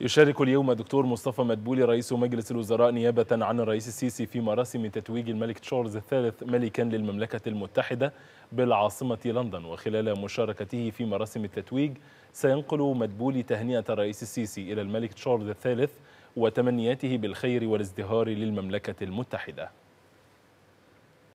يشارك اليوم دكتور مصطفى مدبولي رئيس مجلس الوزراء نيابة عن الرئيس السيسي في مراسم تتويج الملك تشارلز الثالث ملكا للمملكة المتحدة بالعاصمة لندن وخلال مشاركته في مراسم التتويج سينقل مدبولي تهنئة الرئيس السيسي إلى الملك تشارلز الثالث وتمنياته بالخير والازدهار للمملكة المتحدة